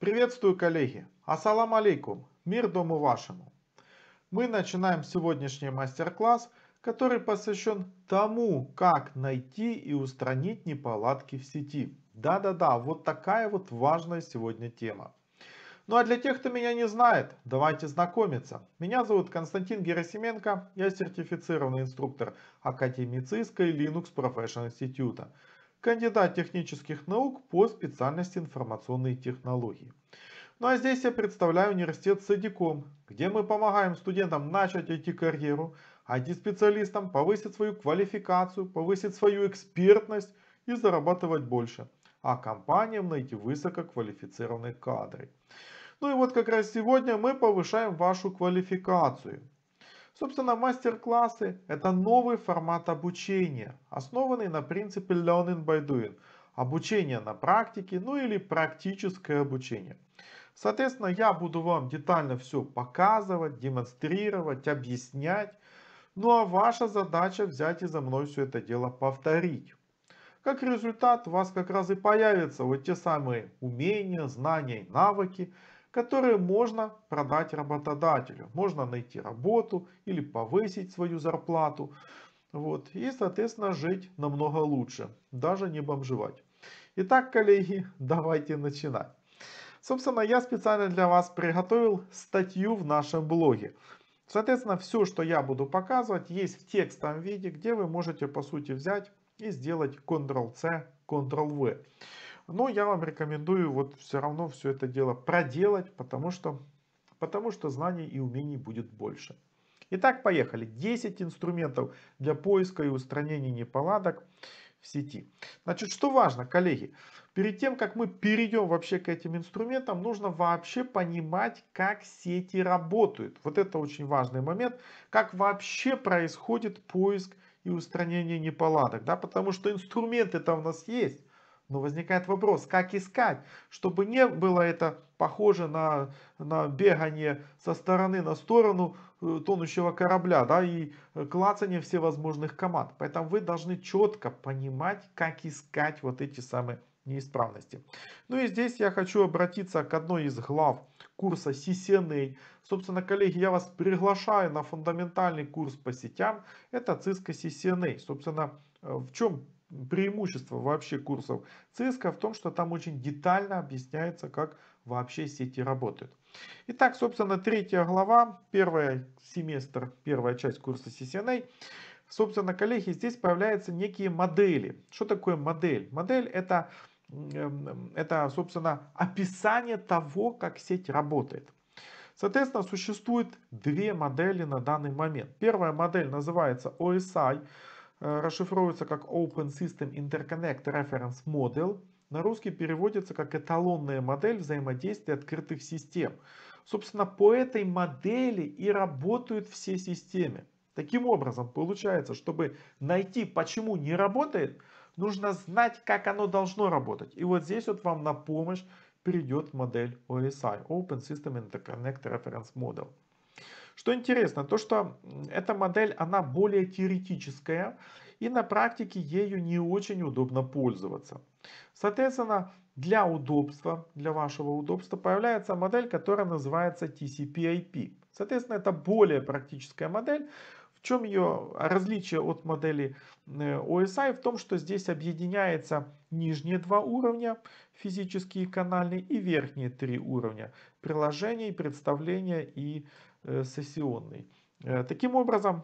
Приветствую, коллеги! Ассалам алейкум! Мир дому вашему! Мы начинаем сегодняшний мастер-класс, который посвящен тому, как найти и устранить неполадки в сети. Да-да-да, вот такая вот важная сегодня тема. Ну а для тех, кто меня не знает, давайте знакомиться. Меня зовут Константин Герасименко, я сертифицированный инструктор Академии ЦИСКа и Linux Professional Institute кандидат технических наук по специальности информационные технологии. Ну а здесь я представляю университет Садиком, где мы помогаем студентам начать IT-карьеру, IT-специалистам а повысить свою квалификацию, повысить свою экспертность и зарабатывать больше, а компаниям найти высококвалифицированные кадры. Ну и вот как раз сегодня мы повышаем вашу квалификацию. Собственно, мастер-классы – это новый формат обучения, основанный на принципе learning by doing – обучение на практике, ну или практическое обучение. Соответственно, я буду вам детально все показывать, демонстрировать, объяснять. Ну а ваша задача взять и за мной все это дело повторить. Как результат, у вас как раз и появятся вот те самые умения, знания и навыки, которые можно продать работодателю. Можно найти работу или повысить свою зарплату. Вот, и, соответственно, жить намного лучше, даже не бомжевать. Итак, коллеги, давайте начинать. Собственно, я специально для вас приготовил статью в нашем блоге. Соответственно, все, что я буду показывать, есть в текстовом виде, где вы можете, по сути, взять и сделать Ctrl-C, Ctrl-V. Но я вам рекомендую вот все равно все это дело проделать, потому что, потому что знаний и умений будет больше. Итак, поехали. 10 инструментов для поиска и устранения неполадок в сети. Значит, что важно, коллеги, перед тем, как мы перейдем вообще к этим инструментам, нужно вообще понимать, как сети работают. Вот это очень важный момент, как вообще происходит поиск и устранение неполадок, да, потому что инструменты там у нас есть, но возникает вопрос, как искать, чтобы не было это похоже на, на бегание со стороны на сторону э, тонущего корабля да, и э, клацание всевозможных команд. Поэтому вы должны четко понимать, как искать вот эти самые неисправности. Ну и здесь я хочу обратиться к одной из глав курса CCNA. Собственно, коллеги, я вас приглашаю на фундаментальный курс по сетям. Это Cisco CCNA. Собственно, э, в чем преимущество вообще курсов ЦИСКа в том, что там очень детально объясняется, как вообще сети работают. Итак, собственно, третья глава, первый семестр, первая часть курса CCNA. Собственно, коллеги, здесь появляются некие модели. Что такое модель? Модель это, эм, это собственно, описание того, как сеть работает. Соответственно, существует две модели на данный момент. Первая модель называется OSI. Э, расшифровывается как Open System Interconnect Reference Model, на русский переводится как эталонная модель взаимодействия открытых систем. Собственно, по этой модели и работают все системы. Таким образом, получается, чтобы найти, почему не работает, нужно знать, как оно должно работать. И вот здесь вот вам на помощь придет модель OSI, Open System Interconnect Reference Model. Что интересно, то что эта модель, она более теоретическая, и на практике ею не очень удобно пользоваться. Соответственно, для удобства, для вашего удобства появляется модель, которая называется TCP/IP. Соответственно, это более практическая модель. В чем ее различие от модели OSI? Э, В том, что здесь объединяется нижние два уровня, физические и канальные, и верхние три уровня приложений, представления и Э, сессионный. Э, таким образом,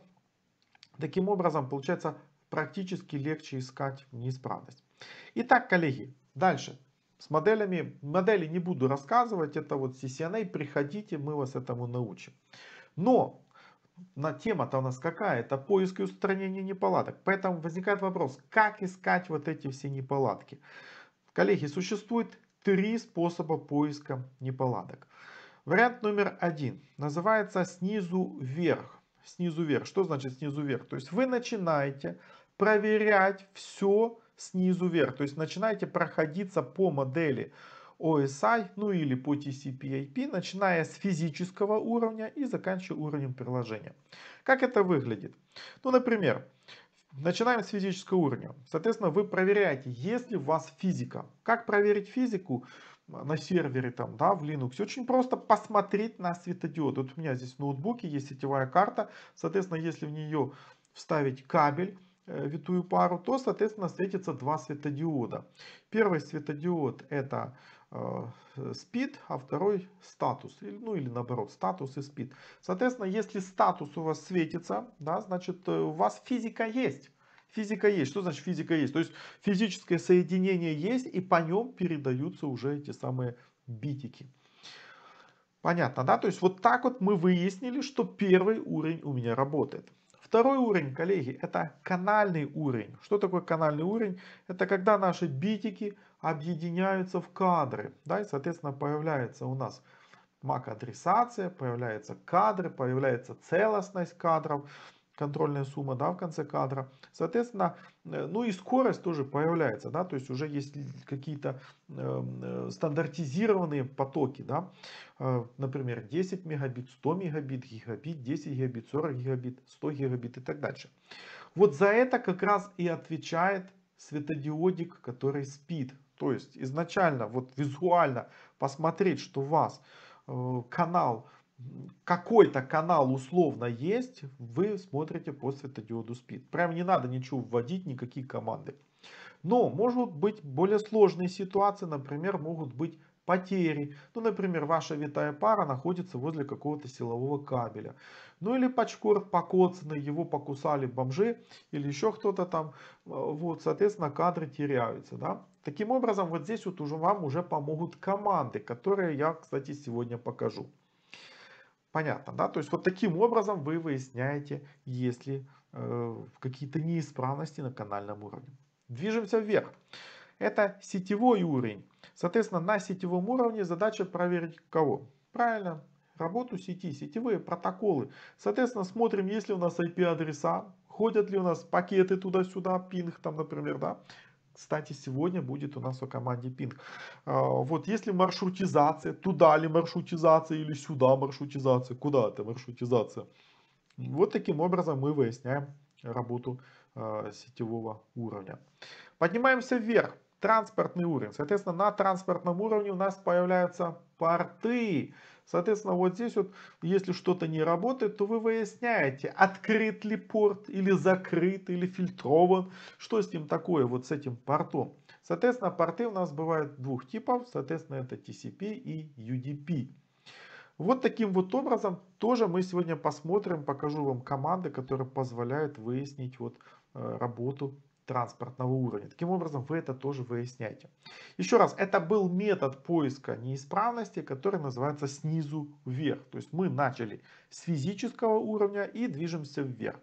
таким образом, получается, практически легче искать неисправность. Итак, коллеги, дальше. С моделями, модели не буду рассказывать, это вот CCNA, приходите, мы вас этому научим. Но на тема-то у нас какая? Это поиск и устранение неполадок. Поэтому возникает вопрос, как искать вот эти все неполадки? Коллеги, существует три способа поиска неполадок. Вариант номер один называется снизу вверх. Снизу вверх. Что значит снизу вверх? То есть вы начинаете проверять все снизу вверх. То есть начинаете проходиться по модели OSI, ну или по TCP IP, начиная с физического уровня и заканчивая уровнем приложения. Как это выглядит? Ну, например, начинаем с физического уровня. Соответственно, вы проверяете, есть ли у вас физика. Как проверить физику? на сервере там, да, в Linux. Очень просто посмотреть на светодиод. Вот у меня здесь в ноутбуке есть сетевая карта. Соответственно, если в нее вставить кабель, э, витую пару, то, соответственно, светится два светодиода. Первый светодиод это speed, э, а второй статус, ну или наоборот, статус и speed. Соответственно, если статус у вас светится, да, значит э, у вас физика есть. Физика есть. Что значит физика есть? То есть физическое соединение есть, и по нем передаются уже эти самые битики. Понятно, да? То есть вот так вот мы выяснили, что первый уровень у меня работает. Второй уровень, коллеги, это канальный уровень. Что такое канальный уровень? Это когда наши битики объединяются в кадры. Да, и, соответственно, появляется у нас MAC-адресация, появляются кадры, появляется целостность кадров контрольная сумма, да, в конце кадра. Соответственно, э, ну и скорость тоже появляется, да, то есть уже есть какие-то эм, э, стандартизированные потоки, да, э, например, 10 мегабит, 100 мегабит, гигабит, 10 гигабит, 40 гигабит, 100 гигабит и так дальше. Вот за это как раз и отвечает светодиодик, который спит. То есть изначально, вот визуально посмотреть, что у вас э, канал какой-то канал условно есть, вы смотрите по светодиоду СПИД. Прям не надо ничего вводить, никакие команды. Но могут быть более сложные ситуации, например, могут быть потери. Ну, например, ваша витая пара находится возле какого-то силового кабеля. Ну, или пачкорт покоцанный, его покусали бомжи, или еще кто-то там. Э, вот, соответственно, кадры теряются, да. Таким образом, вот здесь вот уже вам уже помогут команды, которые я, кстати, сегодня покажу. Понятно, да? То есть вот таким образом вы выясняете, есть ли э, какие-то неисправности на канальном уровне. Движемся вверх. Это сетевой уровень. Соответственно, на сетевом уровне задача проверить кого? Правильно, работу сети, сетевые протоколы. Соответственно, смотрим, есть ли у нас IP-адреса, ходят ли у нас пакеты туда-сюда, пинг там, например, да, кстати, сегодня будет у нас о команде Ping. А, вот если маршрутизация, туда ли маршрутизация или сюда маршрутизация, куда это маршрутизация. Вот таким образом мы выясняем работу а, сетевого уровня. Поднимаемся вверх. Транспортный уровень. Соответственно, на транспортном уровне у нас появляются порты. Соответственно, вот здесь вот, если что-то не работает, то вы выясняете, открыт ли порт, или закрыт, или фильтрован, что с ним такое, вот с этим портом. Соответственно, порты у нас бывают двух типов, соответственно, это TCP и UDP. Вот таким вот образом тоже мы сегодня посмотрим, покажу вам команды, которые позволяют выяснить вот э, работу транспортного уровня. Таким образом, вы это тоже выясняете. Еще раз, это был метод поиска неисправности, который называется снизу вверх. То есть мы начали с физического уровня и движемся вверх.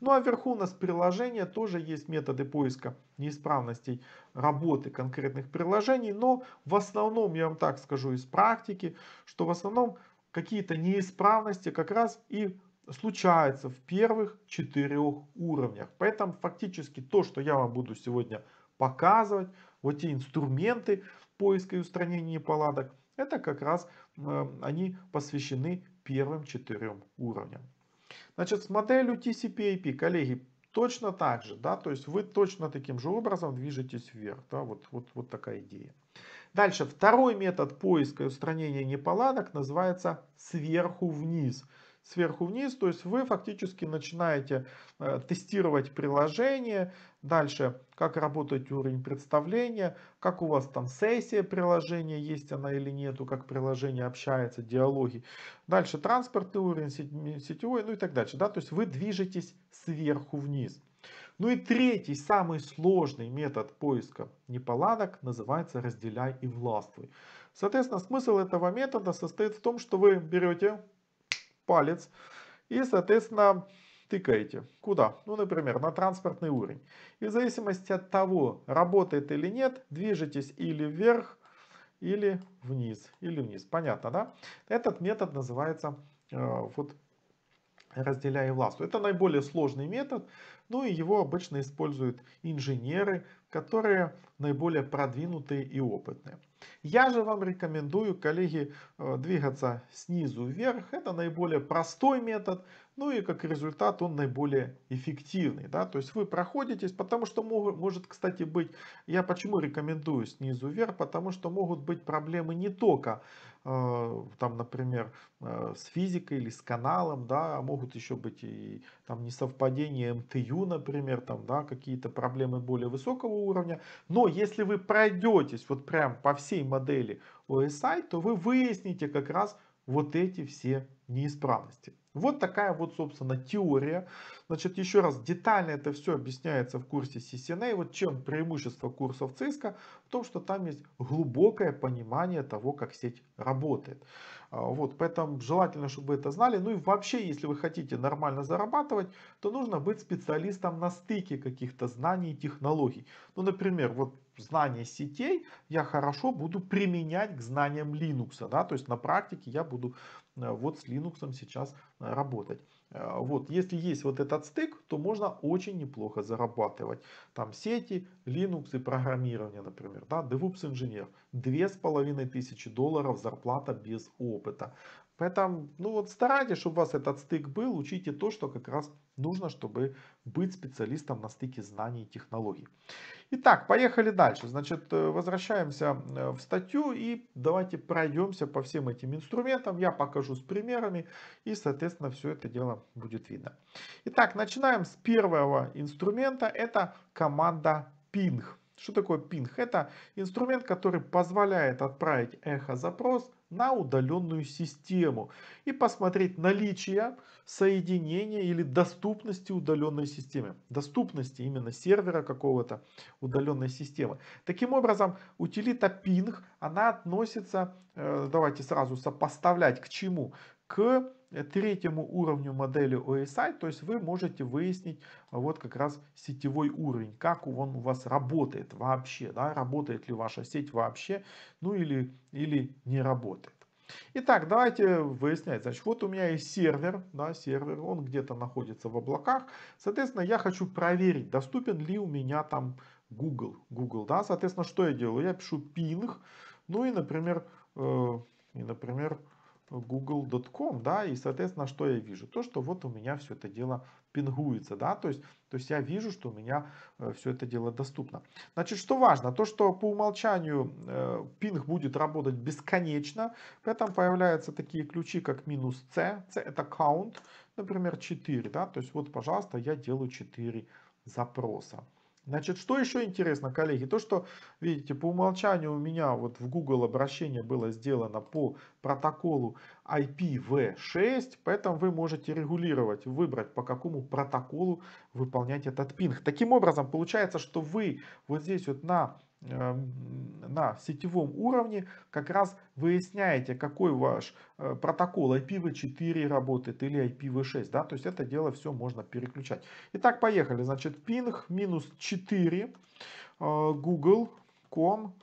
Ну а вверху у нас приложения, тоже есть методы поиска неисправностей работы конкретных приложений, но в основном, я вам так скажу из практики, что в основном какие-то неисправности как раз и случается в первых четырех уровнях. Поэтому фактически то, что я вам буду сегодня показывать, вот те инструменты поиска и устранения неполадок, это как раз э, они посвящены первым четырем уровням. Значит, с моделью TCP/IP, коллеги, точно так же, да, то есть вы точно таким же образом движетесь вверх, да, вот, вот, вот такая идея. Дальше, второй метод поиска и устранения неполадок называется сверху вниз сверху вниз. То есть вы фактически начинаете э, тестировать приложение, дальше как работает уровень представления, как у вас там сессия приложения, есть она или нету, как приложение общается, диалоги. Дальше транспортный уровень, сетевой, ну и так дальше. Да? То есть вы движетесь сверху вниз. Ну и третий, самый сложный метод поиска неполадок называется «разделяй и властвуй». Соответственно, смысл этого метода состоит в том, что вы берете палец и, соответственно, тыкаете. Куда? Ну, например, на транспортный уровень. И в зависимости от того, работает или нет, движетесь или вверх, или вниз, или вниз. Понятно, да? Этот метод называется э, вот разделяя власть Это наиболее сложный метод, ну и его обычно используют инженеры, которые наиболее продвинутые и опытные. Я же вам рекомендую, коллеги, э, двигаться снизу вверх. Это наиболее простой метод, ну и как результат он наиболее эффективный. Да? То есть вы проходитесь, потому что могут, может, кстати, быть, я почему рекомендую снизу вверх, потому что могут быть проблемы не только э, там, например, э, с физикой или с каналом, да, а могут еще быть и там несовпадение МТЮ, эм например, там, да, какие-то проблемы более высокого уровня. Но если вы пройдетесь вот прям по всей модели OSI, то вы выясните как раз вот эти все неисправности. Вот такая вот, собственно, теория. Значит, еще раз, детально это все объясняется в курсе CCNA. Вот чем преимущество курсов ЦИСКа? В том, что там есть глубокое понимание того, как сеть работает. А, вот, поэтому желательно, чтобы вы это знали. Ну и вообще, если вы хотите нормально зарабатывать, то нужно быть специалистом на стыке каких-то знаний и технологий. Ну, например, вот Знания сетей я хорошо буду применять к знаниям Linux. Да? То есть на практике я буду э, вот с Linux сейчас э, работать. Э, вот, если есть вот этот стык, то можно очень неплохо зарабатывать. Там сети, Linux и программирование, например, да, DevOps инженер. Две с половиной тысячи долларов зарплата без опыта. Поэтому, ну вот старайтесь, чтобы у вас этот стык был, учите то, что как раз нужно, чтобы быть специалистом на стыке знаний и технологий. Итак, поехали дальше. Значит, э, возвращаемся э, в статью и давайте пройдемся по всем этим инструментам. Я покажу с примерами и, соответственно, все это дело будет видно. Итак, начинаем с первого инструмента. Это команда ping. Что такое ping? Это инструмент, который позволяет отправить эхо-запрос на удаленную систему и посмотреть наличие соединения или доступности удаленной системы. Доступности именно сервера какого-то удаленной системы. Таким образом, утилита ping, она относится, э, давайте сразу сопоставлять к чему? К третьему уровню модели OSI, то есть вы можете выяснить а, вот как раз сетевой уровень, как он у вас работает вообще, да, работает ли ваша сеть вообще, ну или, или не работает. Итак, давайте выяснять. Значит, вот у меня есть сервер, да, сервер, он где-то находится в облаках. Соответственно, я хочу проверить, доступен ли у меня там Google. Google, да, соответственно, что я делаю? Я пишу ping, ну и, например, э, и, например, google.com, да, и, соответственно, что я вижу? То, что вот у меня все это дело пингуется, да, то есть, то есть я вижу, что у меня э, все это дело доступно. Значит, что важно, то, что по умолчанию э, пинг будет работать бесконечно, этом появляются такие ключи, как минус c, c это count, например, 4, да, то есть вот, пожалуйста, я делаю 4 запроса. Значит, что еще интересно, коллеги, то, что, видите, по умолчанию у меня вот в Google обращение было сделано по протоколу IPv6, поэтому вы можете регулировать, выбрать, по какому протоколу выполнять этот пинг. Таким образом, получается, что вы вот здесь вот на Эм, на сетевом уровне как раз выясняете, какой ваш э, протокол IPv4 работает или IPv6. Да? То есть это дело все можно переключать. Итак, поехали. Значит, ping минус 4 э, google.com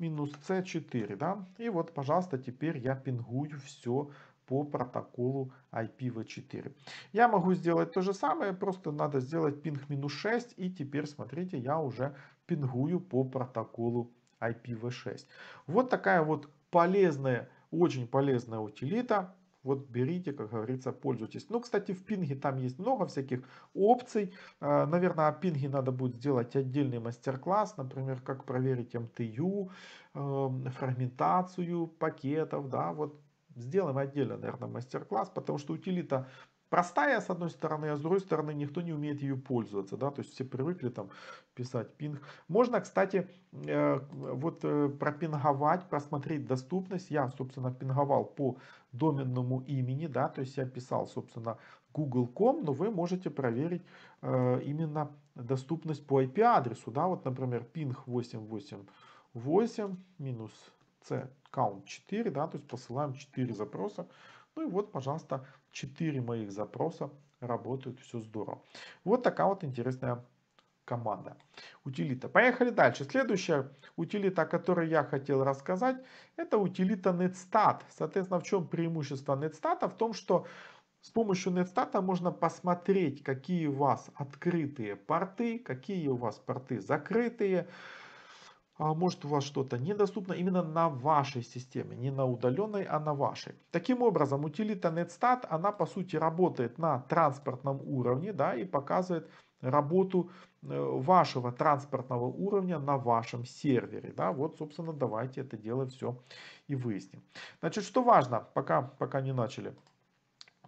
минус c4. Да? И вот, пожалуйста, теперь я пингую все по протоколу IPv4. Я могу сделать то же самое, просто надо сделать ping минус 6, и теперь, смотрите, я уже пингую по протоколу IPv6. Вот такая вот полезная, очень полезная утилита. Вот берите, как говорится, пользуйтесь. Ну, кстати, в пинге там есть много всяких опций. А, наверное, о пинге надо будет сделать отдельный мастер-класс. Например, как проверить MTU, эм эм, фрагментацию пакетов. Да, вот сделаем отдельно, наверное, мастер-класс, потому что утилита простая, с одной стороны, а с другой стороны, никто не умеет ее пользоваться, да, то есть все привыкли там писать пинг. Можно, кстати, э, вот э, пропинговать, просмотреть доступность. Я, собственно, пинговал по доменному имени, да, то есть я писал, собственно, google.com, но вы можете проверить э, именно доступность по IP-адресу, да, вот, например, ping 888 минус c count 4, да, то есть посылаем 4 запроса, ну и вот, пожалуйста, 4 моих запроса работают, все здорово. Вот такая вот интересная команда. Утилита. Поехали дальше. Следующая утилита, о которой я хотел рассказать, это утилита NetStat. Соответственно, в чем преимущество NetStat? В том, что с помощью NetStat можно посмотреть, какие у вас открытые порты, какие у вас порты закрытые, а может у вас что-то недоступно именно на вашей системе, не на удаленной, а на вашей. Таким образом, утилита NetStat, она по сути работает на транспортном уровне да, и показывает работу э, вашего транспортного уровня на вашем сервере. Да? Вот, собственно, давайте это дело все и выясним. Значит, что важно, пока, пока не начали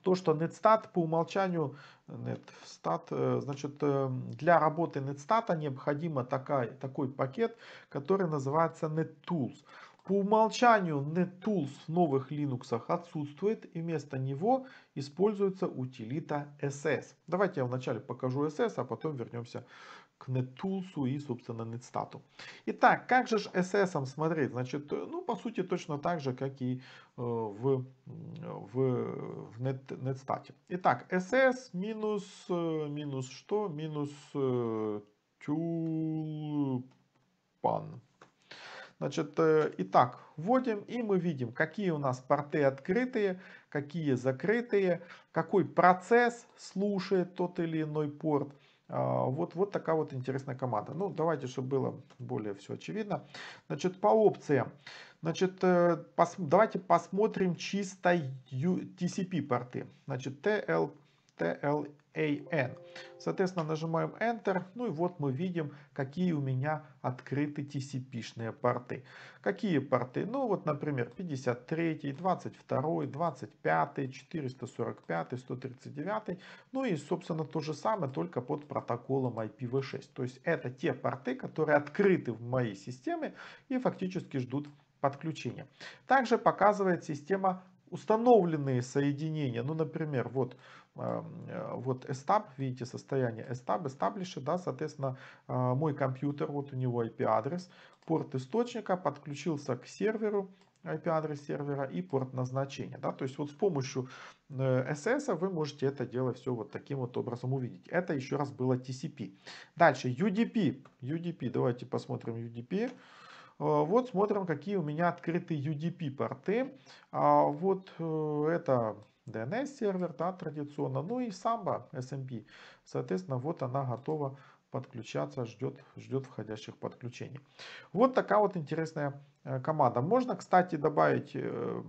то, что NetStat по умолчанию, NetStat, э, значит, э, для работы NetStat необходимо такая, такой пакет, который называется NetTools. По умолчанию NetTools в новых Linux отсутствует, и вместо него используется утилита SS. Давайте я вначале покажу SS, а потом вернемся к нетулсу и, собственно, нетстату. Итак, как же SS смотреть? Значит, э, ну, по сути, точно так же, как и э, в, в, в нет, нетстате. Итак, SS минус, э, минус что? Минус тюльпан. Значит, итак, вводим, и мы видим, какие у нас порты открытые, какие закрытые, какой процесс слушает тот или иной порт. А, вот, вот такая вот интересная команда. Ну, давайте, чтобы было более все очевидно. Значит, по опциям. Значит, э, пос, давайте посмотрим чисто TCP порты. Значит, TL, TL AN. Соответственно, нажимаем Enter. Ну и вот мы видим, какие у меня открыты TCP-шные порты. Какие порты? Ну вот, например, 53, 22, 25, 445, 139. Ну и, собственно, то же самое, только под протоколом IPv6. То есть это те порты, которые открыты в моей системе и фактически ждут подключения. Также показывает система установленные соединения. Ну, например, вот Э, вот эстаб, видите состояние эстаб, эстаблиши, да, соответственно, а, мой компьютер, вот у него IP-адрес, порт источника подключился к серверу, IP-адрес сервера и порт назначения. Да? То есть вот с помощью SS э, вы можете это дело все вот таким вот образом увидеть. Это еще раз было TCP. Дальше UDP. UDP, давайте посмотрим UDP. Э, вот смотрим, какие у меня открыты UDP порты. А, вот это DNS-сервер, да, традиционно, ну и Samba SMP. Соответственно, вот она готова подключаться, ждет, ждет входящих подключений. Вот такая вот интересная э, команда. Можно, кстати, добавить э,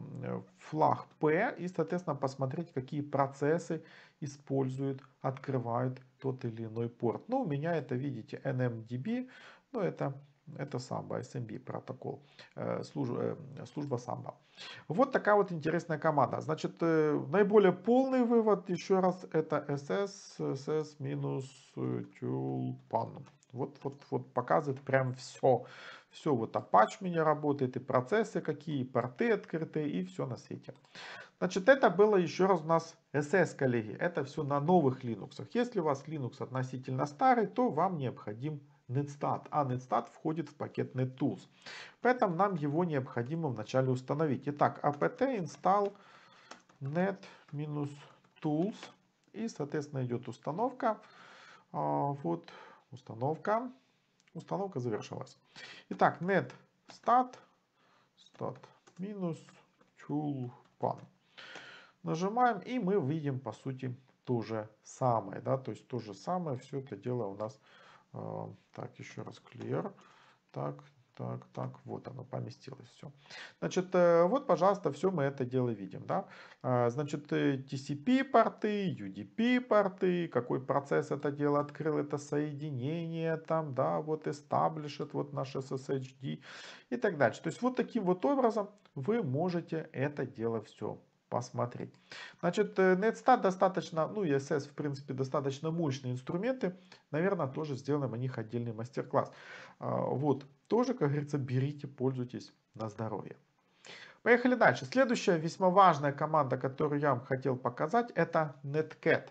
флаг P и, соответственно, посмотреть, какие процессы используют, открывают тот или иной порт. Ну, у меня это, видите, NMDB, но ну, это это самбо, SMB протокол, э, э, служба, служба самбо. Вот такая вот интересная команда. Значит, э, наиболее полный вывод, еще раз, это SS, SS минус тюльпан. Вот, вот, вот показывает прям все. Все, вот Apache меня работает, и процессы какие, и порты открытые, и все на свете. Значит, это было еще раз у нас SS, коллеги. Это все на новых Linux. Если у вас Linux относительно старый, то вам необходим netstat, а netstat входит в пакет nettools. Поэтому нам его необходимо вначале установить. Итак, apt install net-tools и, соответственно, идет установка. А, вот установка. Установка завершилась. Итак, netstat stat минус чулпан. Нажимаем, и мы видим, по сути, то же самое. Да? То есть, то же самое все это дело у нас Э, так, еще раз clear. Так, так, так, вот оно поместилось, все. Значит, э, вот, пожалуйста, все мы это дело видим, да. Э, значит, TCP-порты, UDP-порты, какой процесс это дело открыл, это соединение там, да, вот established, вот наш SSHD и так дальше. То есть, вот таким вот образом вы можете это дело все посмотреть. Значит, э, NetStat достаточно, ну и в принципе, достаточно мощные инструменты. Наверное, тоже сделаем о них отдельный мастер-класс. А, вот, тоже, как говорится, берите, пользуйтесь на здоровье. Поехали дальше. Следующая весьма важная команда, которую я вам хотел показать, это NetCat.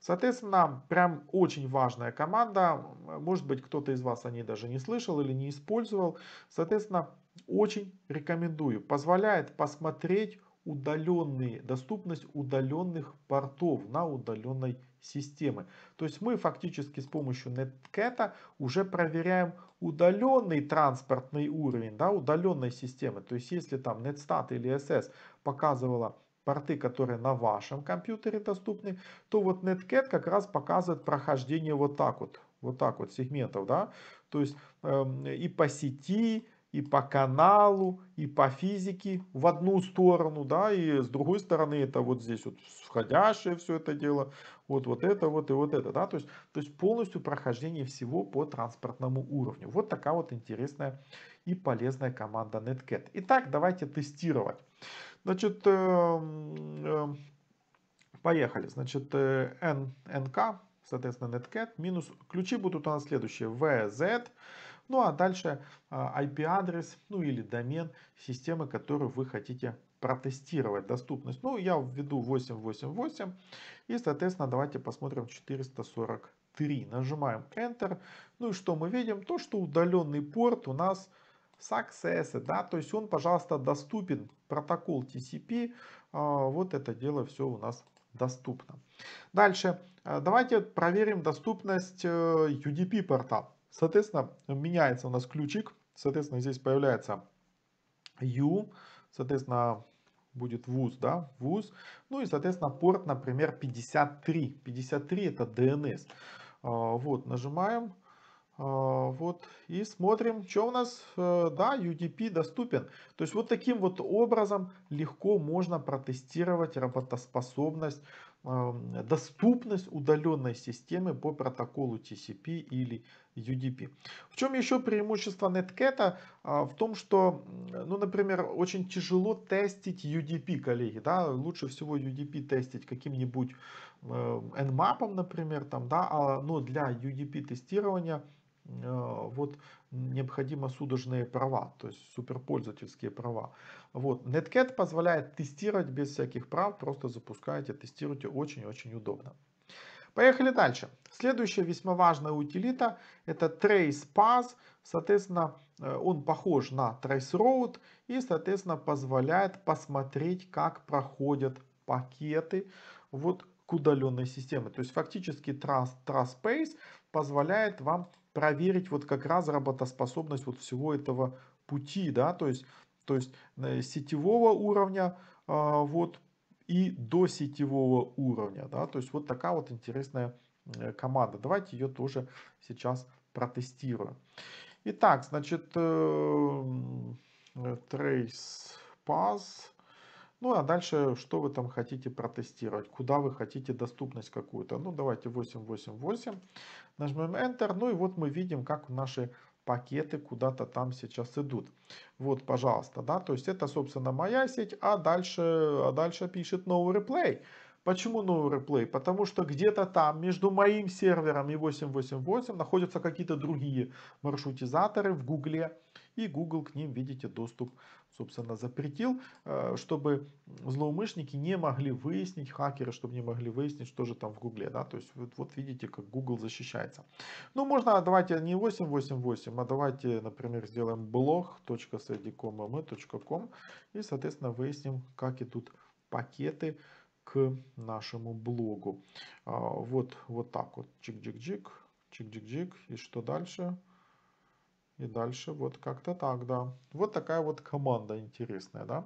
Соответственно, прям очень важная команда. Может быть, кто-то из вас о ней даже не слышал или не использовал. Соответственно, очень рекомендую. Позволяет посмотреть удаленные, доступность удаленных портов на удаленной системы. То есть мы фактически с помощью Netcat уже проверяем удаленный транспортный уровень, да, удаленной системы. То есть если там Netstat или SS показывала порты, которые на вашем компьютере доступны, то вот Netcat как раз показывает прохождение вот так вот, вот так вот сегментов, да, то есть э, и по сети, и по каналу, и по физике в одну сторону, да, и с другой стороны это вот здесь вот входящее все это дело, вот, вот это вот и вот это, да, то есть, то есть полностью прохождение всего по транспортному уровню. Вот такая вот интересная и полезная команда NetCat. Итак, давайте тестировать. Значит, э, э, поехали, значит, N, э, NK, соответственно, NetCat, минус, ключи будут у нас следующие, VZ, ну а дальше а, IP-адрес, ну или домен системы, которую вы хотите протестировать доступность. Ну, я введу 888 и, соответственно, давайте посмотрим 443. Нажимаем Enter. Ну и что мы видим? То, что удаленный порт у нас success, да, то есть он, пожалуйста, доступен, протокол TCP, а, вот это дело все у нас доступно. Дальше, а, давайте проверим доступность э, UDP порта. Соответственно, меняется у нас ключик. Соответственно, здесь появляется U. Соответственно, будет вуз, да, вуз. Ну и, соответственно, порт, например, 53. 53 это DNS. А, вот, нажимаем. А, вот, и смотрим, что у нас, э, да, UDP доступен. То есть вот таким вот образом легко можно протестировать работоспособность, доступность удаленной системы по протоколу TCP или UDP. В чем еще преимущество Netcat? А, в том, что, ну, например, очень тяжело тестить UDP, коллеги, да, лучше всего UDP тестить каким-нибудь э, Nmap, например, там, да, а, но для UDP тестирования а, вот необходимо судорожные права, то есть суперпользовательские права. Вот. Netcat позволяет тестировать без всяких прав, просто запускаете, тестируйте, очень-очень удобно. Поехали дальше. Следующая весьма важная утилита это TracePath. Соответственно, э, он похож на TraceRoute и, соответственно, позволяет посмотреть, как проходят пакеты вот к удаленной системе. То есть фактически TrustPace позволяет вам проверить вот как раз работоспособность вот всего этого пути, да, то есть, то есть э, сетевого уровня а, вот и до сетевого уровня, да, то есть вот такая вот интересная э, команда. Давайте ее тоже сейчас протестируем. Итак, значит, э, trace pass ну а дальше, что вы там хотите протестировать, куда вы хотите доступность какую-то. Ну давайте 888, нажмем Enter, ну и вот мы видим, как наши пакеты куда-то там сейчас идут. Вот, пожалуйста, да, то есть это, собственно, моя сеть, а дальше, а дальше пишет No Replay. Почему No Replay? Потому что где-то там между моим сервером и 888 находятся какие-то другие маршрутизаторы в Гугле, и Google к ним, видите, доступ, собственно, запретил, э, чтобы злоумышленники не могли выяснить, хакеры, чтобы не могли выяснить, что же там в Гугле, да, то есть вот, вот видите, как Google защищается. Ну, можно, а давайте не 888, а давайте, например, сделаем blog.sedicom.mm.com а и, соответственно, выясним, как идут пакеты, к нашему блогу. А, вот, вот так вот. Чик-чик-чик, чик-чик-чик. И что дальше? И дальше вот как-то так, да. Вот такая вот команда интересная, да.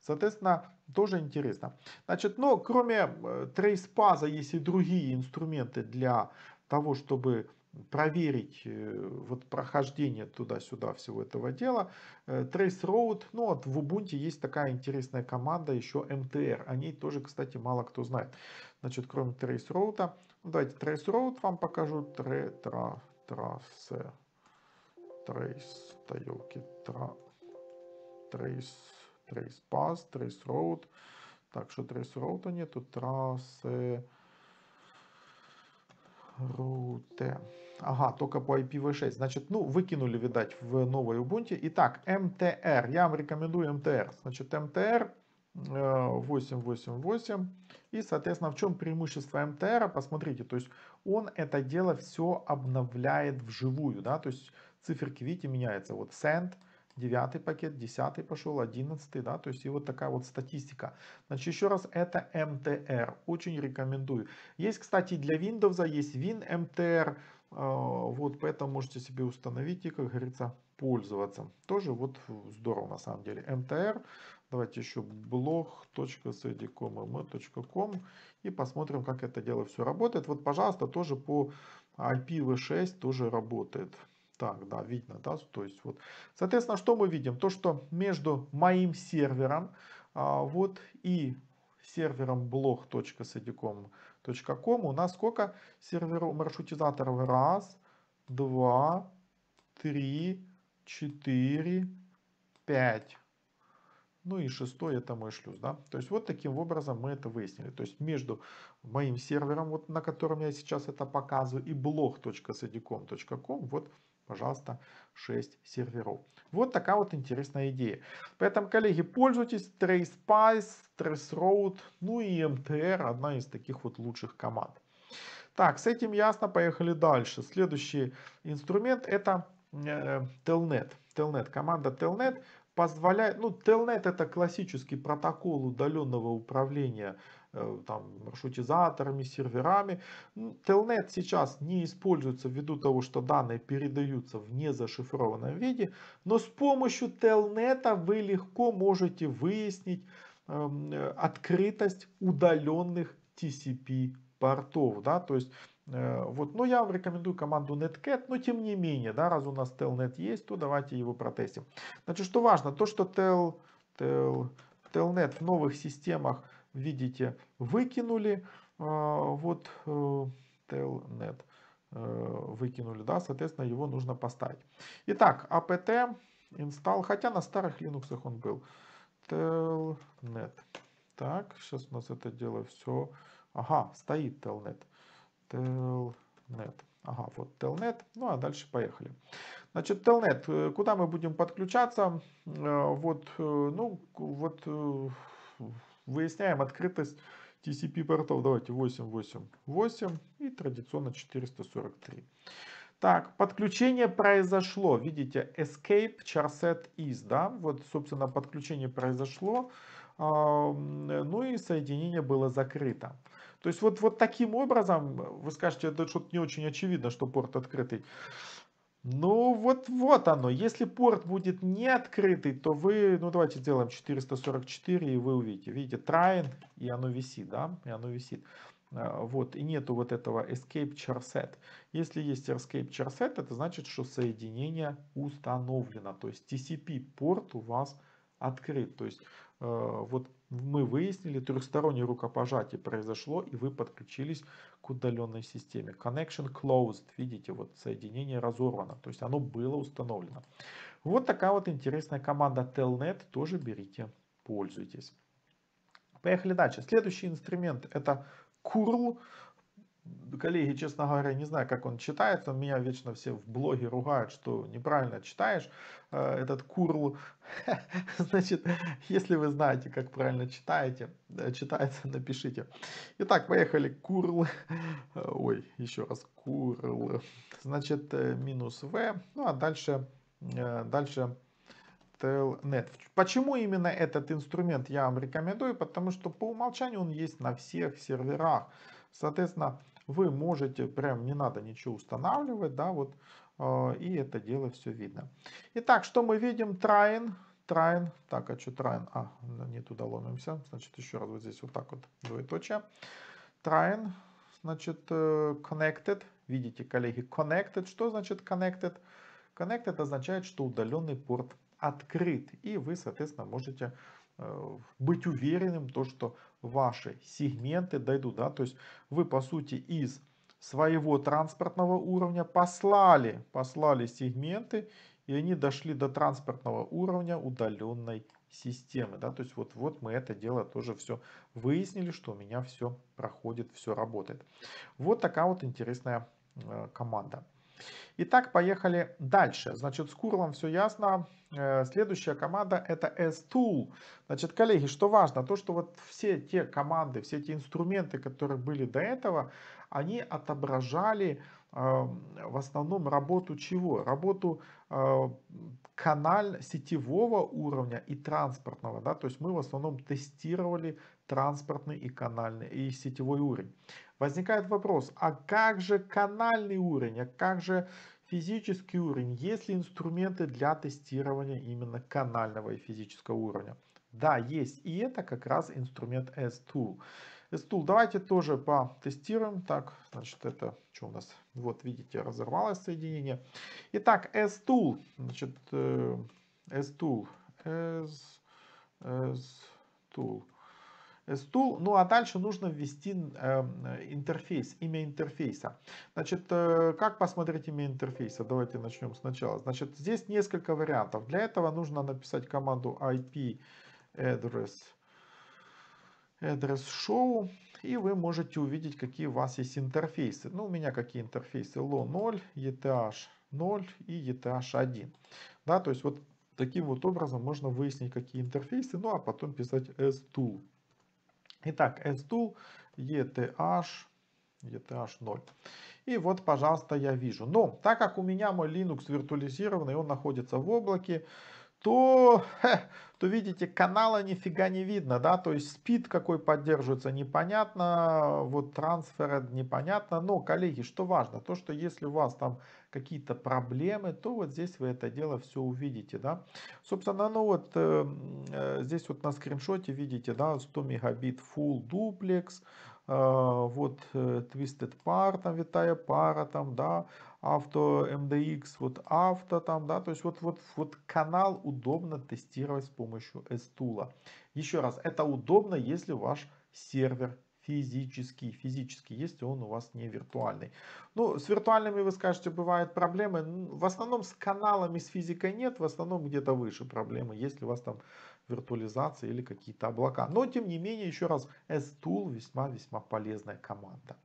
Соответственно, тоже интересно. Значит, но кроме э, трейспаза есть и другие инструменты для того, чтобы проверить э, вот прохождение туда-сюда всего этого дела. Э, Trace Road, ну вот в Ubuntu есть такая интересная команда еще MTR, о ней тоже, кстати, мало кто знает. Значит, кроме Trace Road, ну, давайте Trace Road вам покажу. Тре, тра, трасе, trace, та елки, tra, trace, trace pass, trace road. Так, що trace road нету то trace route. Ага, только по IPv6. Значит, ну, выкинули, видать, в новой Ubuntu. Итак, mtr эм Я вам рекомендую mtr эм Значит, МТР эм 888. Э, И, соответственно, в чем преимущество mtr Посмотрите, то есть он это дело все обновляет вживую, да, то есть циферки, видите, меняется. Вот send, 9 пакет, 10 пошел, 11, да, то есть и вот такая вот статистика. Значит, еще раз, это MTR, очень рекомендую. Есть, кстати, для Windows, есть WinMTR, а, вот, поэтому можете себе установить и, как говорится, пользоваться. Тоже вот здорово, на самом деле. mtr давайте еще blog.cdcom.mm.com э и посмотрим, как это дело все работает. Вот, пожалуйста, тоже по IPv6 тоже работает. Так, да, видно, да, то есть вот. Соответственно, что мы видим? То, что между моим сервером, а, вот, и сервером blog.sadicom.com у нас сколько серверов, маршрутизаторов? Раз, два, три, четыре, пять. Ну и шестой это мой шлюз, да. То есть вот таким образом мы это выяснили. То есть между моим сервером, вот на котором я сейчас это показываю, и blog.sadicom.com, вот пожалуйста, 6 серверов. Вот такая вот интересная идея. Поэтому, коллеги, пользуйтесь TraceSpice, TraceRoute, ну и mtr, одна из таких вот лучших команд. Так, с этим ясно, поехали дальше. Следующий инструмент это э, Telnet. Telnet, команда Telnet позволяет, ну, Telnet это классический протокол удаленного управления э, там, маршрутизаторами, серверами. Telnet сейчас не используется ввиду того, что данные передаются в незашифрованном виде, но с помощью Telnet вы легко можете выяснить эм, открытость удаленных TCP портов, да, то есть Э, вот. Но я рекомендую команду Netcat, но тем не менее, да, раз у нас Telnet есть, то давайте его протестим. Значит, что важно, то, что Tel, Tel, Telnet в новых системах, видите, выкинули, э, вот э, Telnet выкинули, да, соответственно, его нужно поставить. Итак, apt install, хотя на старых Linux он был, Telnet. Так, сейчас у нас это дело все, ага, стоит Telnet. Telnet. Ага, вот Telnet. Ну а дальше поехали. Значит, Telnet, э, куда мы будем подключаться? Э, вот, э, ну, вот выясняем открытость TCP портов. Давайте 888 и традиционно 443. Так, подключение произошло. Видите, escape charset is, да? Вот, собственно, подключение произошло. Ну и соединение было закрыто. То есть вот, вот таким образом, э, вы скажете, это что-то не очень очевидно, что порт открытый. Ну вот, вот оно. Если порт будет не открытый, то вы, ну давайте сделаем 444 и вы увидите. Видите, trying и оно висит, да, и оно висит. А, вот, и нету вот этого escape charset. Если есть escape charset, это значит, что соединение установлено. То есть TCP порт у вас открыт. То есть Э, вот мы выяснили, трехстороннее рукопожатие произошло, и вы подключились к удаленной системе. Connection closed, видите, вот соединение разорвано, то есть оно было установлено. Вот такая вот интересная команда Telnet, тоже берите, пользуйтесь. Поехали дальше. Следующий инструмент это CURL коллеги, честно говоря, не знаю, как он читается. Меня вечно все в блоге ругают, что неправильно читаешь э, этот курл. Значит, если вы знаете, как правильно читаете, э, читается, напишите. Итак, поехали. Курл. Э, ой, еще раз. Курл. Значит, минус В. Ну, а дальше, дальше Telnet. Почему именно этот инструмент я вам рекомендую? Потому что по умолчанию он есть на всех серверах. Соответственно, вы можете, прям не надо ничего устанавливать, да, вот, а, и это дело все видно. Итак, что мы видим? Трайн, трайн, так, а что трайн? А, ну, не туда ломимся, значит, еще раз вот здесь вот так вот, двоеточие. Трайн, значит, э, connected, видите, коллеги, connected, что значит connected? Connected означает, что удаленный порт открыт, и вы, соответственно, можете э, быть уверенным, то, что ваши сегменты дойдут. Да? То есть вы, по сути, из своего транспортного уровня послали, послали сегменты, и они дошли до транспортного уровня удаленной системы. Да? То есть вот, вот мы это дело тоже все выяснили, что у меня все проходит, все работает. Вот такая вот интересная э, команда. Итак, поехали дальше. Значит, с Курлом все ясно. Э, следующая команда это S-Tool. Значит, коллеги, что важно, то что вот все те команды, все эти инструменты, которые были до этого, они отображали э, в основном работу чего? Работу э, канал сетевого уровня и транспортного. Да? То есть мы в основном тестировали транспортный и канальный и сетевой уровень. Возникает вопрос, а как же канальный уровень, а как же физический уровень? Есть ли инструменты для тестирования именно канального и физического уровня? Да, есть. И это как раз инструмент S-Tool. S-Tool давайте тоже потестируем. Так, значит, это что у нас? Вот, видите, разорвалось соединение. Итак, S-Tool. Значит, э, S-Tool. S-Tool стул. Ну а дальше нужно ввести э, интерфейс, имя интерфейса. Значит, э, как посмотреть имя интерфейса? Давайте начнем сначала. Значит, здесь несколько вариантов. Для этого нужно написать команду IP address, address show. И вы можете увидеть, какие у вас есть интерфейсы. Ну, у меня какие интерфейсы? LO0, ETH 0 и ETH 1. Да, то есть вот таким вот образом можно выяснить, какие интерфейсы, ну а потом писать S-Tool. Итак, так, sDual, ETH, ETH0. И вот, пожалуйста, я вижу. Но так как у меня мой Linux виртуализированный, он находится в облаке, то, хе, то видите, канала нифига не видно, да, то есть спид какой поддерживается, непонятно, вот трансфер непонятно, но, коллеги, что важно, то, что если у вас там какие-то проблемы, то вот здесь вы это дело все увидите, да. Собственно, ну вот эм, э, здесь вот на скриншоте видите, да, 100 мегабит full duplex, э, вот э, twisted par, там витая пара, там, да, авто MDX, эм вот авто там, да, то есть вот, вот, вот канал удобно тестировать с помощью S-Tool. Еще раз, это удобно, если ваш сервер физический, физический, если он у вас не виртуальный. Ну, с виртуальными, вы скажете, бывают проблемы. В основном с каналами, с физикой нет, в основном где-то выше проблемы, если у вас там виртуализация или какие-то облака. Но, тем не менее, еще раз, S-Tool весьма-весьма полезная команда.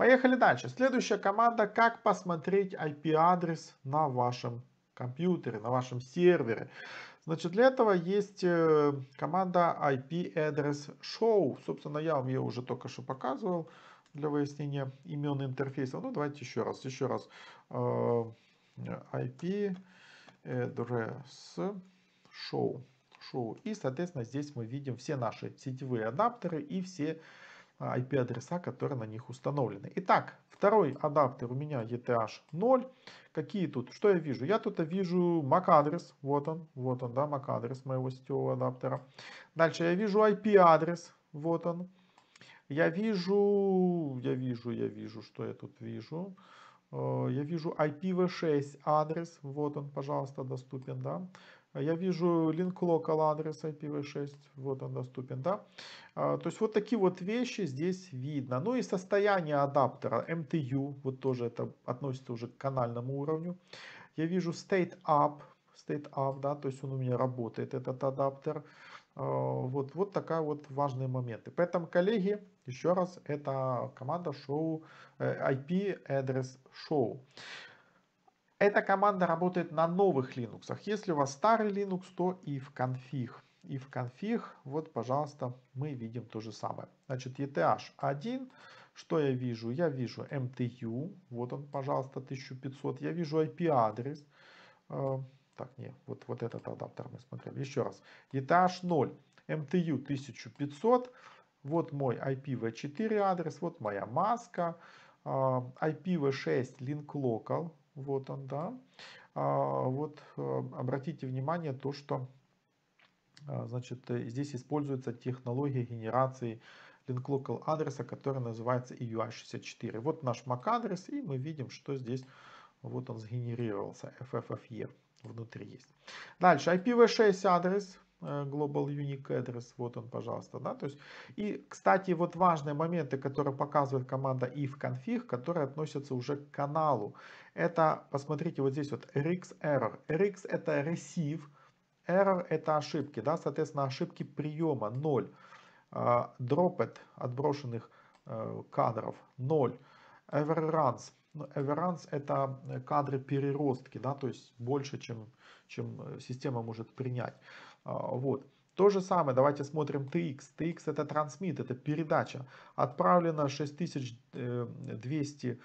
Поехали дальше. Следующая команда, как посмотреть IP-адрес на вашем компьютере, на вашем сервере. Значит, для этого есть э, команда IP Address Show. Собственно, я вам ее уже только что показывал для выяснения имен интерфейса. Ну, давайте еще раз, еще раз. IP Address Show. Show. И, соответственно, здесь мы видим все наши сетевые адаптеры и все IP-адреса, которые на них установлены. Итак, второй адаптер у меня ETH0. Какие тут? Что я вижу? Я тут вижу MAC-адрес. Вот он, вот он, да, MAC-адрес моего сетевого адаптера. Дальше я вижу IP-адрес. Вот он. Я вижу, я вижу, я вижу, что я тут вижу. Э, я вижу IPv6 адрес. Вот он, пожалуйста, доступен, да. А я вижу link local адрес IPv6, вот он доступен, да. А, то есть вот такие вот вещи здесь видно. Ну и состояние адаптера MTU, вот тоже это относится уже к канальному уровню. Я вижу state up, state up, да, то есть он у меня работает, этот адаптер. А, вот, вот такая вот важные моменты. Поэтому, коллеги, еще раз, это команда show э, IP Address Show. Эта команда работает на новых Linux. Если у вас старый Linux, то и в конфиг. И в конфиг, вот, пожалуйста, мы видим то же самое. Значит, ETH1, что я вижу? Я вижу MTU, вот он, пожалуйста, 1500. Я вижу IP-адрес. Э, так, не, вот, вот этот адаптер мы смотрели. Еще раз. ETH0, MTU 1500. Вот мой IPv4 адрес, вот моя маска. Э, IPv6 link local, вот он, да. А, вот э, обратите внимание то, что а, значит, э, здесь используется технология генерации link local адреса, который называется EUI64. Вот наш MAC адрес, и мы видим, что здесь вот он сгенерировался, FFFE внутри есть. Дальше IPv6 адрес, Э, Global Unique Address, вот он, пожалуйста, да, то есть, и, кстати, вот важные моменты, которые показывает команда if config, которые относятся уже к каналу, это, посмотрите, вот здесь вот RX error, RX это receive, error это ошибки, да, соответственно, ошибки приема 0, э, dropped, отброшенных э, кадров 0, everruns, Эверанс ну, это кадры переростки, да, то есть больше, чем, чем система может принять. А, вот. То же самое, давайте смотрим TX. TX это трансмит, это передача. Отправлено 6200 э,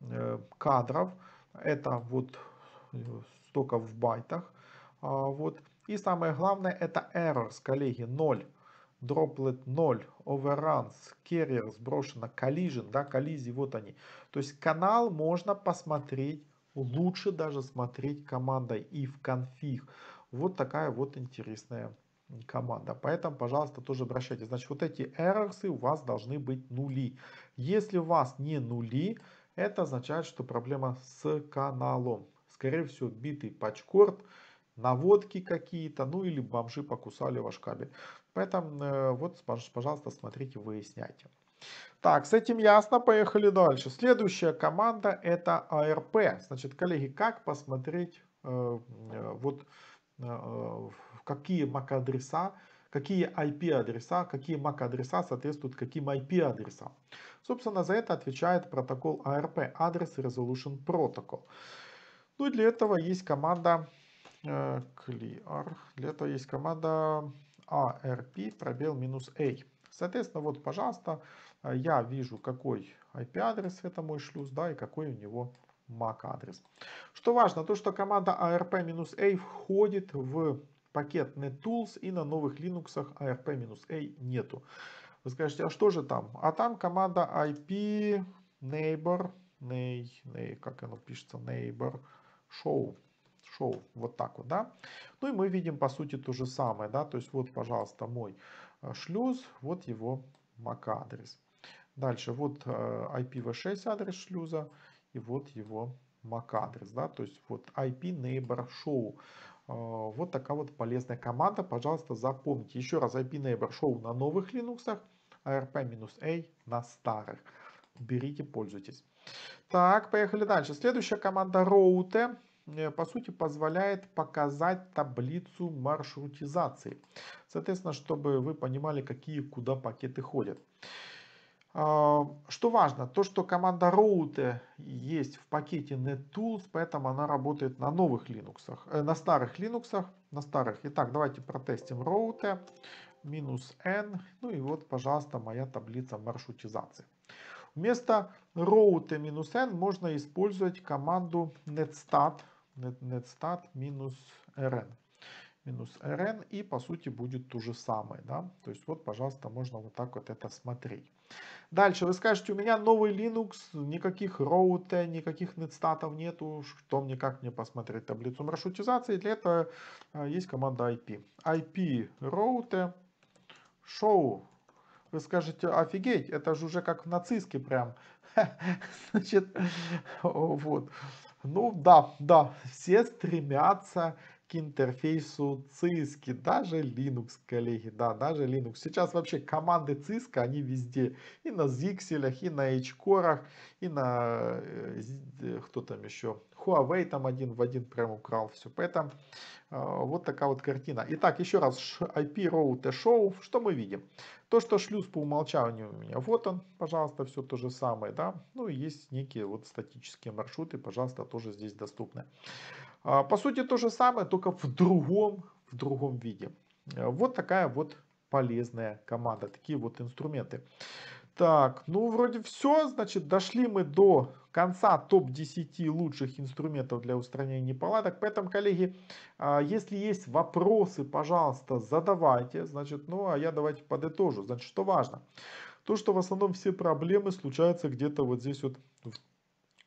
э, кадров. Это вот э, столько в байтах. А, вот. И самое главное это errors, коллеги, 0. Droplet 0, overruns, carrier сброшено, collision, да, коллизии, вот они. То есть канал можно посмотреть, лучше даже смотреть командой if config. Вот такая вот интересная команда. Поэтому, пожалуйста, тоже обращайтесь. Значит, вот эти errors у вас должны быть нули. Если у вас не нули, это означает, что проблема с каналом. Скорее всего, битый пачкорд, наводки какие-то, ну или бомжи покусали ваш кабель. Поэтому э, вот, пожалуйста, смотрите, выясняйте. Так, с этим ясно, поехали дальше. Следующая команда это ARP. А Значит, коллеги, как посмотреть э, э, вот Э, какие MAC-адреса, какие IP-адреса, какие MAC-адреса соответствуют каким IP-адресам. Собственно, за это отвечает протокол ARP, Address Resolution Protocol. Ну и для этого есть команда э, clear, для этого есть команда ARP пробел минус A. Соответственно, вот, пожалуйста, э, я вижу, какой IP-адрес это мой шлюз, да, и какой у него MAC-адрес. Что важно, то что команда ARP-A входит в пакет NetTools и на новых Linux ARP-A нету. Вы скажете, а что же там? А там команда IP neighbor, ney, ney, как оно пишется, neighbor show. Show, вот так вот, да? Ну и мы видим, по сути, то же самое, да? То есть вот, пожалуйста, мой э, шлюз, вот его MAC-адрес. Дальше вот э, IPv6 адрес шлюза и вот его MAC-адрес, да, то есть вот IP Neighbor Show. А, вот такая вот полезная команда, пожалуйста, запомните. Еще раз, IP Neighbor Show на новых Linux, ARP-A на старых. Берите, пользуйтесь. Так, поехали дальше. Следующая команда Route, э, по сути, позволяет показать таблицу маршрутизации. Соответственно, чтобы вы понимали, какие куда пакеты ходят. А, что важно, то, что команда Route есть в пакете NetTools, поэтому она работает на новых Linux, э, на старых Linux, на старых. Итак, давайте протестим Route, минус N, ну и вот, пожалуйста, моя таблица маршрутизации. Вместо route минус N можно использовать команду netstat, netstat минус rn минус rn, и по сути будет то же самое, да, то есть вот, пожалуйста, можно вот так вот это смотреть. Дальше вы скажете, у меня новый Linux, никаких роута, никаких нетстатов нету, что мне, как мне посмотреть таблицу маршрутизации, для этого э, есть команда IP. IP route show вы скажете, офигеть, это же уже как в нацистке прям. Значит, вот. Ну да, да, все стремятся интерфейсу CISC, даже Linux, коллеги, да, даже Linux. Сейчас вообще команды CISC, они везде, и на Зикселях, и на H-Core, и на, э, э, кто там еще, Huawei там один в один прям украл все. Поэтому э, вот такая вот картина. Итак, еще раз IP Route Show. Что мы видим? То, что шлюз по умолчанию у меня. Вот он, пожалуйста, все то же самое. да. Ну и есть некие вот статические маршруты, пожалуйста, тоже здесь доступны. А, по сути, то же самое, только в другом, в другом виде. Э, вот такая вот полезная команда. Такие вот инструменты. Так, ну вроде все. Значит, дошли мы до конца топ-10 лучших инструментов для устранения неполадок. Поэтому, коллеги, а, если есть вопросы, пожалуйста, задавайте. Значит, ну а я давайте подытожу. Значит, что важно? То, что в основном все проблемы случаются где-то вот здесь вот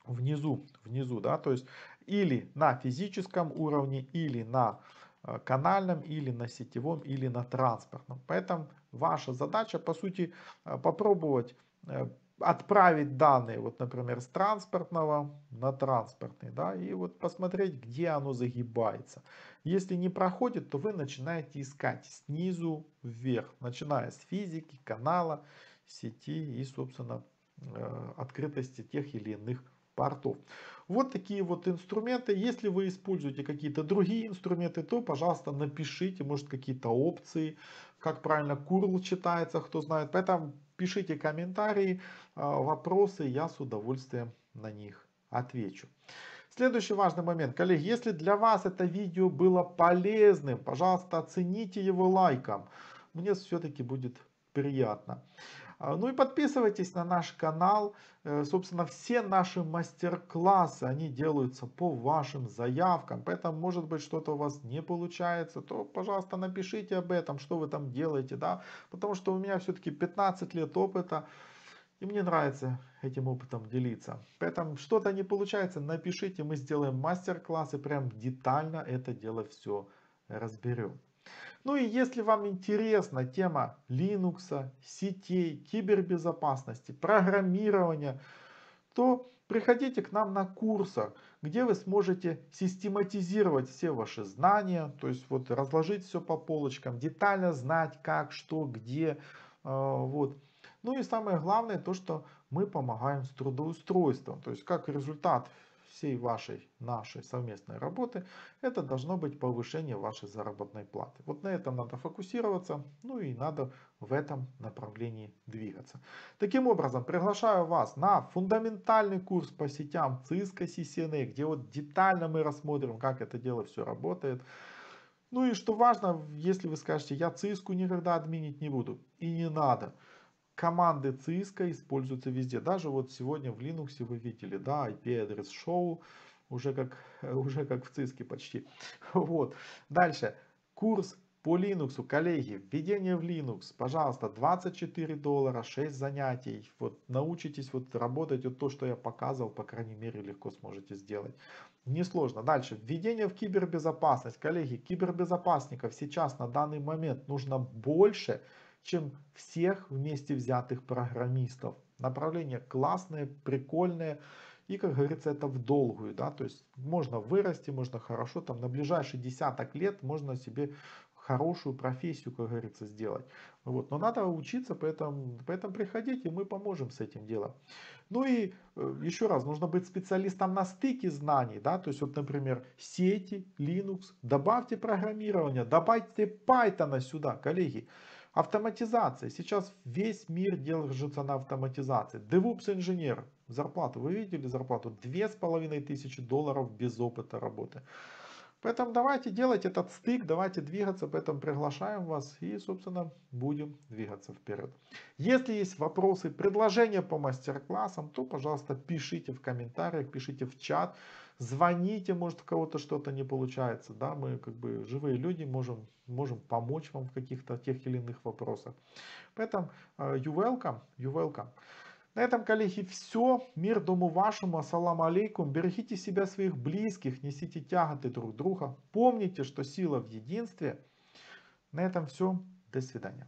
внизу, внизу, да, то есть или на физическом уровне, или на э, канальном, или на сетевом, или на транспортном. Поэтому ваша задача, по сути, э, попробовать э, отправить данные, вот, например, с транспортного на транспортный, да, и вот посмотреть, где оно загибается. Если не проходит, то вы начинаете искать снизу вверх, начиная с физики, канала, сети и, собственно, открытости тех или иных портов. Вот такие вот инструменты. Если вы используете какие-то другие инструменты, то, пожалуйста, напишите, может, какие-то опции, как правильно курл читается, кто знает. Поэтому пишите комментарии, а, вопросы, я с удовольствием на них отвечу. Следующий важный момент. Коллеги, если для вас это видео было полезным, пожалуйста, оцените его лайком. Мне все-таки будет приятно. А, ну и подписывайтесь на наш канал. Э, собственно, все наши мастер-классы, они делаются по вашим заявкам. Поэтому, может быть, что-то у вас не получается, то, пожалуйста, напишите об этом, что вы там делаете, да. Потому что у меня все-таки 15 лет опыта. И мне нравится этим опытом делиться. Поэтому что-то не получается, напишите, мы сделаем мастер-класс и прям детально это дело все разберем. Ну и если вам интересна тема Linux, сетей, кибербезопасности, программирования, то приходите к нам на курсах, где вы сможете систематизировать все ваши знания, то есть вот разложить все по полочкам, детально знать как, что, где, э, вот. Ну и самое главное то, что мы помогаем с трудоустройством, то есть как результат всей вашей, нашей совместной работы, это должно быть повышение вашей заработной платы. Вот на этом надо фокусироваться, ну и надо в этом направлении двигаться. Таким образом, приглашаю вас на фундаментальный курс по сетям Cisco CCNA, где вот детально мы рассмотрим, как это дело все работает. Ну и что важно, если вы скажете, я Циску никогда админить не буду, и не надо – команды ЦИСКа используются везде. Даже вот сегодня в Linux вы видели, да, IP-адрес шоу, уже как, уже как в ЦИСКе почти. Вот. Дальше. Курс по Linux, коллеги, введение в Linux, пожалуйста, 24 доллара, 6 занятий. Вот научитесь вот работать, вот то, что я показывал, по крайней мере, легко сможете сделать. Несложно. Дальше. Введение в кибербезопасность. Коллеги, кибербезопасников сейчас на данный момент нужно больше, чем всех вместе взятых программистов. Направление классное, прикольное. И, как говорится, это в долгую, да, то есть можно вырасти, можно хорошо, там на ближайшие десяток лет можно себе хорошую профессию, как говорится, сделать. Вот. Но надо учиться, поэтому, поэтому приходите, мы поможем с этим делом. Ну и э, еще раз, нужно быть специалистом на стыке знаний, да, то есть вот, например, сети, Linux, добавьте программирование, добавьте Python сюда, коллеги. Автоматизация. Сейчас весь мир держится на автоматизации. DevOps инженер. Зарплату. Вы видели зарплату? две с половиной тысячи долларов без опыта работы. Поэтому давайте делать этот стык, давайте двигаться, поэтому приглашаем вас и, собственно, будем двигаться вперед. Если есть вопросы, предложения по мастер-классам, то, пожалуйста, пишите в комментариях, пишите в чат звоните, может у кого-то что-то не получается, да, мы как бы живые люди, можем, можем помочь вам в каких-то тех или иных вопросах. Поэтому э, you welcome, you welcome. На этом, коллеги, все. Мир дому вашему. Ассаламу алейкум. Берегите себя, своих близких. Несите тяготы друг друга. Помните, что сила в единстве. На этом все. До свидания.